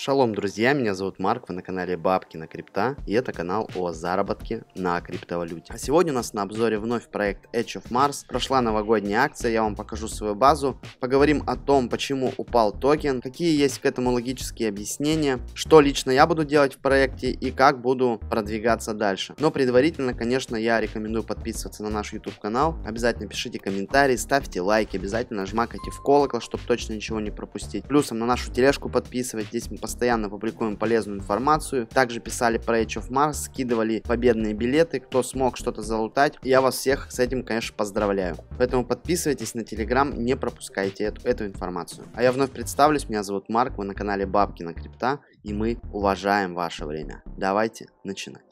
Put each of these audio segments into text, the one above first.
Шалом, друзья, меня зовут Марк, вы на канале Бабки на Крипта, и это канал о заработке на криптовалюте. А сегодня у нас на обзоре вновь проект Edge of Mars. Прошла новогодняя акция, я вам покажу свою базу, поговорим о том, почему упал токен, какие есть к этому логические объяснения, что лично я буду делать в проекте и как буду продвигаться дальше. Но предварительно, конечно, я рекомендую подписываться на наш YouTube канал, обязательно пишите комментарии, ставьте лайки, обязательно жмакайте в колокол, чтобы точно ничего не пропустить. Плюсом на нашу тележку подписывайтесь, мы постоянно публикуем полезную информацию. Также писали про Age of Mars, скидывали победные билеты, кто смог что-то залутать. Я вас всех с этим, конечно, поздравляю. Поэтому подписывайтесь на Telegram, не пропускайте эту, эту информацию. А я вновь представлюсь, меня зовут Марк, вы на канале Бабки на Крипта, и мы уважаем ваше время. Давайте начинать.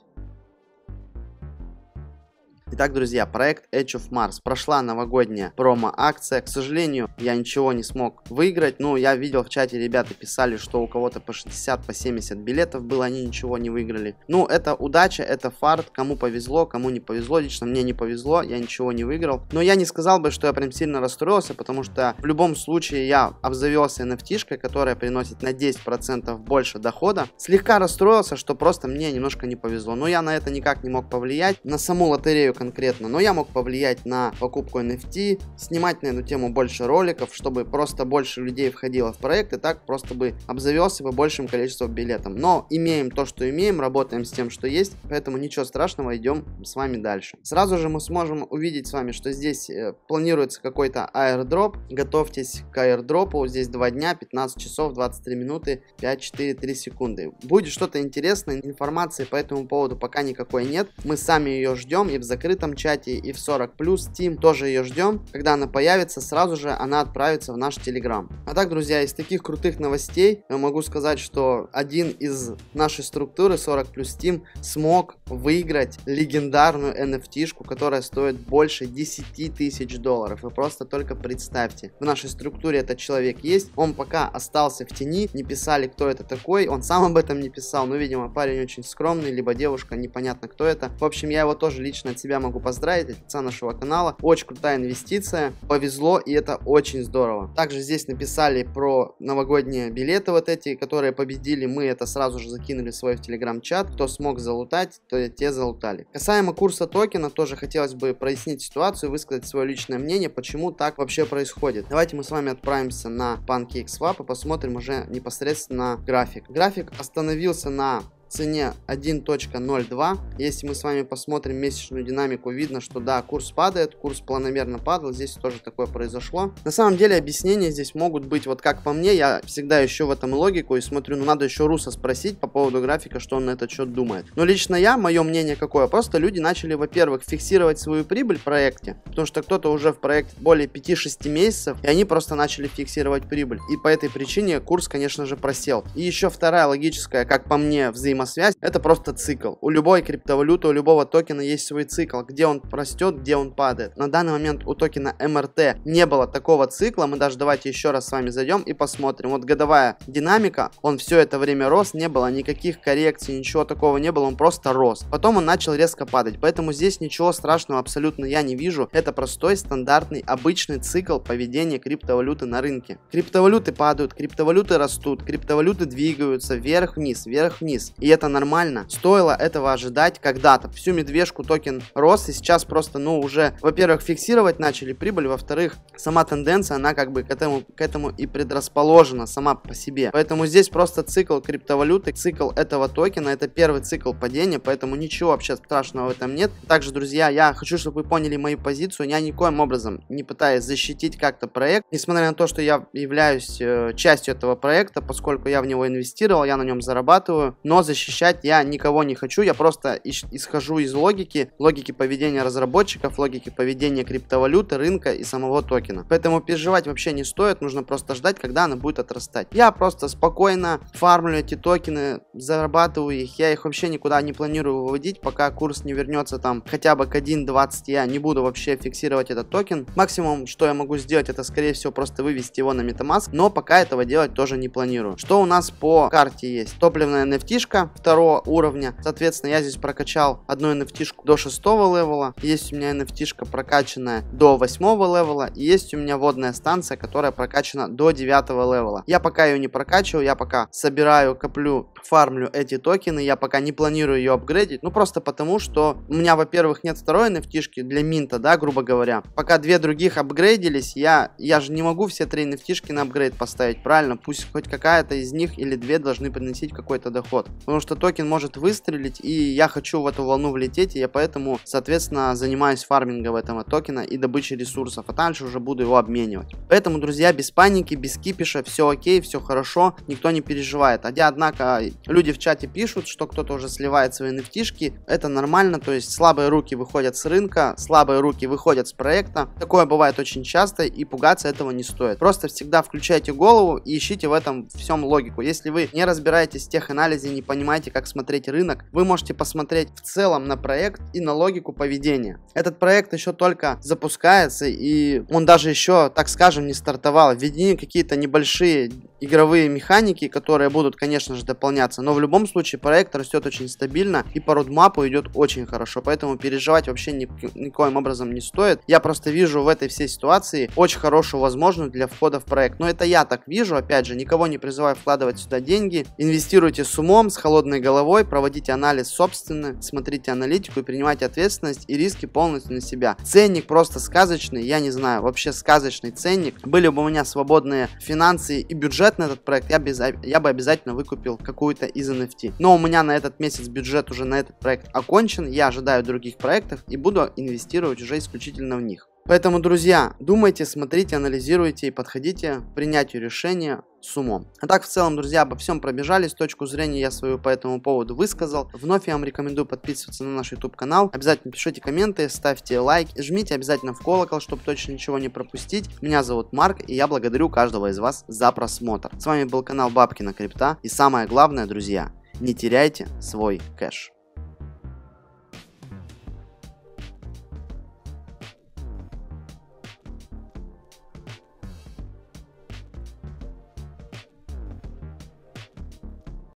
Итак, друзья, проект Edge of Mars. Прошла новогодняя промо-акция. К сожалению, я ничего не смог выиграть. Ну, я видел в чате, ребята писали, что у кого-то по 60, по 70 билетов было, они ничего не выиграли. Ну, это удача, это фарт. Кому повезло, кому не повезло. Лично мне не повезло, я ничего не выиграл. Но я не сказал бы, что я прям сильно расстроился, потому что в любом случае я обзавелся nft которая приносит на 10% больше дохода. Слегка расстроился, что просто мне немножко не повезло. Но я на это никак не мог повлиять. На саму лотерею конкретно, но я мог повлиять на покупку NFT, снимать на эту тему больше роликов, чтобы просто больше людей входило в проект, и так просто бы обзавелся бы большим количеством билетов. Но имеем то, что имеем, работаем с тем, что есть, поэтому ничего страшного, идем с вами дальше. Сразу же мы сможем увидеть с вами, что здесь э, планируется какой-то airdrop, готовьтесь к airdrop, здесь 2 дня, 15 часов, 23 минуты, 5, 4, 3 секунды. Будет что-то интересное, информации по этому поводу пока никакой нет, мы сами ее ждем и в закрытом закрытом чате и в 40+, Team тоже ее ждем. Когда она появится, сразу же она отправится в наш Телеграм. А так, друзья, из таких крутых новостей я могу сказать, что один из нашей структуры 40 плюс Team смог выиграть легендарную NFT-шку, которая стоит больше 10 тысяч долларов. Вы просто только представьте. В нашей структуре этот человек есть, он пока остался в тени, не писали, кто это такой, он сам об этом не писал, но, видимо, парень очень скромный, либо девушка, непонятно кто это. В общем, я его тоже лично от себя могу поздравить лица нашего канала. Очень крутая инвестиция. Повезло, и это очень здорово. Также здесь написали про новогодние билеты вот эти, которые победили. Мы это сразу же закинули в свой телеграм-чат. Кто смог залутать, то те залутали. Касаемо курса токена, тоже хотелось бы прояснить ситуацию, высказать свое личное мнение, почему так вообще происходит. Давайте мы с вами отправимся на PancakeSwap и посмотрим уже непосредственно график. График остановился на цене 1.02. Если мы с вами посмотрим месячную динамику, видно, что да, курс падает, курс планомерно падал, здесь тоже такое произошло. На самом деле объяснения здесь могут быть, вот как по мне, я всегда ищу в этом логику и смотрю, ну надо еще Руса спросить по поводу графика, что он на этот счет думает. Но лично я, мое мнение какое, просто люди начали, во-первых, фиксировать свою прибыль в проекте, потому что кто-то уже в проект более 5-6 месяцев, и они просто начали фиксировать прибыль. И по этой причине курс, конечно же, просел. И еще вторая логическая, как по мне, взаимодействие взаимосвязь, это просто цикл. У любой криптовалюты, у любого токена есть свой цикл, где он растет, где он падает. На данный момент у токена МРТ не было такого цикла, мы даже давайте еще раз с вами зайдем и посмотрим. Вот годовая динамика, он все это время рос, не было никаких коррекций, ничего такого не было, он просто рос. Потом он начал резко падать, поэтому здесь ничего страшного абсолютно я не вижу. Это простой, стандартный, обычный цикл поведения криптовалюты на рынке. Криптовалюты падают, криптовалюты растут, криптовалюты двигаются вверх-вниз, вверх-вниз и это нормально. Стоило этого ожидать когда-то. Всю медвежку токен рос, и сейчас просто, ну, уже, во-первых, фиксировать начали прибыль, во-вторых, сама тенденция, она как бы к этому, к этому и предрасположена сама по себе. Поэтому здесь просто цикл криптовалюты, цикл этого токена, это первый цикл падения, поэтому ничего вообще страшного в этом нет. Также, друзья, я хочу, чтобы вы поняли мою позицию, я никоим образом не пытаюсь защитить как-то проект, несмотря на то, что я являюсь э, частью этого проекта, поскольку я в него инвестировал, я на нем зарабатываю, но защитить защищать я никого не хочу, я просто исхожу из логики, логики поведения разработчиков, логики поведения криптовалюты, рынка и самого токена. Поэтому переживать вообще не стоит, нужно просто ждать, когда она будет отрастать. Я просто спокойно фармлю эти токены, зарабатываю их, я их вообще никуда не планирую выводить, пока курс не вернется там хотя бы к 1.20, я не буду вообще фиксировать этот токен. Максимум, что я могу сделать, это скорее всего просто вывести его на MetaMask, но пока этого делать тоже не планирую. Что у нас по карте есть? Топливная nft второго уровня. Соответственно, я здесь прокачал одну NFT до шестого левела. Есть у меня NFT прокачанная до восьмого левела. И есть у меня водная станция, которая прокачана до девятого левела. Я пока ее не прокачивал, я пока собираю, коплю, фармлю эти токены. Я пока не планирую ее апгрейдить. Ну, просто потому, что у меня, во-первых, нет второй NFT для минта, да, грубо говоря. Пока две других апгрейдились, я, я же не могу все три NFT на апгрейд поставить, правильно? Пусть хоть какая-то из них или две должны приносить какой-то доход. Ну, потому что токен может выстрелить, и я хочу в эту волну влететь, и я поэтому, соответственно, занимаюсь фармингом этого токена и добычей ресурсов, а дальше уже буду его обменивать. Поэтому, друзья, без паники, без кипиша, все окей, все хорошо, никто не переживает. Хотя, а однако, люди в чате пишут, что кто-то уже сливает свои nft это нормально, то есть слабые руки выходят с рынка, слабые руки выходят с проекта, такое бывает очень часто, и пугаться этого не стоит. Просто всегда включайте голову и ищите в этом всем логику. Если вы не разбираетесь в тех анализе, не понимаете, понимаете, как смотреть рынок, вы можете посмотреть в целом на проект и на логику поведения. Этот проект еще только запускается и он даже еще, так скажем, не стартовал. Введены какие-то небольшие игровые механики, которые будут, конечно же, дополняться. Но в любом случае проект растет очень стабильно и по родмапу идет очень хорошо. Поэтому переживать вообще ни, никоим образом не стоит. Я просто вижу в этой всей ситуации очень хорошую возможность для входа в проект. Но это я так вижу. Опять же, никого не призываю вкладывать сюда деньги. Инвестируйте с умом, с холодной головой, проводите анализ собственный, смотрите аналитику и принимайте ответственность и риски полностью на себя. Ценник просто сказочный, я не знаю, вообще сказочный ценник. Были бы у меня свободные финансы и бюджет, бюджет на этот проект, я, без, я бы обязательно выкупил какую-то из NFT. Но у меня на этот месяц бюджет уже на этот проект окончен, я ожидаю других проектов и буду инвестировать уже исключительно в них. Поэтому, друзья, думайте, смотрите, анализируйте и подходите к принятию решения с умом. А так, в целом, друзья, обо всем пробежались, точку зрения я свою по этому поводу высказал. Вновь я вам рекомендую подписываться на наш YouTube канал. Обязательно пишите комменты, ставьте лайк, жмите обязательно в колокол, чтобы точно ничего не пропустить. Меня зовут Марк, и я благодарю каждого из вас за просмотр. С вами был канал Бабки на Крипта, и самое главное, друзья, не теряйте свой кэш.